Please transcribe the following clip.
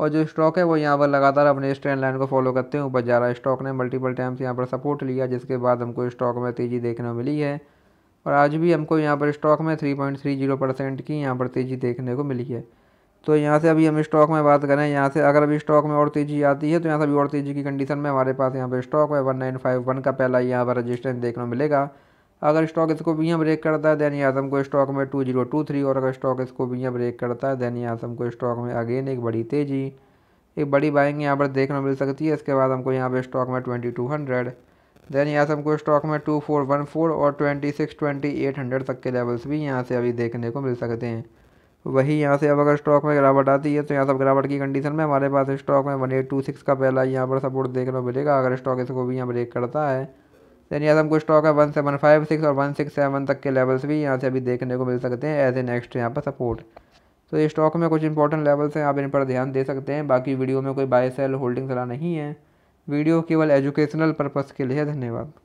और जो स्टॉक है वो यहाँ पर लगातार अपने इस ट्रेंड लाइन को फॉलो करते हैं ऊपर जा रहा है स्टॉक ने मल्टीपल टाइम्स यहाँ पर सपोर्ट लिया जिसके बाद हमको स्टॉक में तेज़ी देखने को मिली है और आज भी हमको यहाँ पर स्टॉक में 3.30 परसेंट की यहाँ पर तेज़ी देखने को मिली है तो यहाँ से अभी हम स्टॉक में बात करें यहाँ से अगर अभी स्टॉक में और तेज़ी आती है तो यहाँ से अभी और तेज़ी की कंडीशन में हमारे पास यहाँ पर स्टॉक है वन नाइन फाइव वन का पहला यहाँ पर रजिस्टेंस देखने को मिलेगा अगर स्टॉक इसको भी यहाँ ब्रेक करता है दैनी आजम को स्टॉक में टू जीरो टू थ्री और अगर स्टॉक इसको भी यहाँ ब्रेक करता है दैनी आजम को स्टॉक में अगेन एक बड़ी तेज़ी एक बड़ी बाइंग यहाँ पर देखने मिल सकती है इसके बाद हमको यहाँ पर स्टॉक में ट्वेंटी टू हंड्रेड दैनी आजम को स्टॉक में टू फोर वन फोर और twenty six twenty eight hundred तक के लेवल्स भी यहाँ से अभी देखने को मिल सकते हैं वही यहाँ से अब अगर स्टॉक में गिरावट आती है तो यहाँ सब गिरावट की कंडीशन में हमारे पास स्टॉक में वन एट टू सिक्स का पहला यहाँ पर सपोर्ट देखने को मिलेगा अगर स्टॉक इसको भी यहाँ ब्रेक करता है देन यहाँ हमको स्टॉक है वन सेवन फाइव सिक्स और वन सिक्स सेवन तक के लेवल्स भी यहाँ से अभी देखने को मिल सकते हैं एज ए नेक्स्ट यहाँ पर सपोर्ट तो ये स्टॉक में कुछ इंपॉर्टेंट लेवल्स हैं आप इन पर ध्यान दे सकते हैं बाकी वीडियो में कोई बाय सेल होल्डिंग सलाह नहीं है वीडियो केवल एजुकेशनल पर्पज़ के लिए धन्यवाद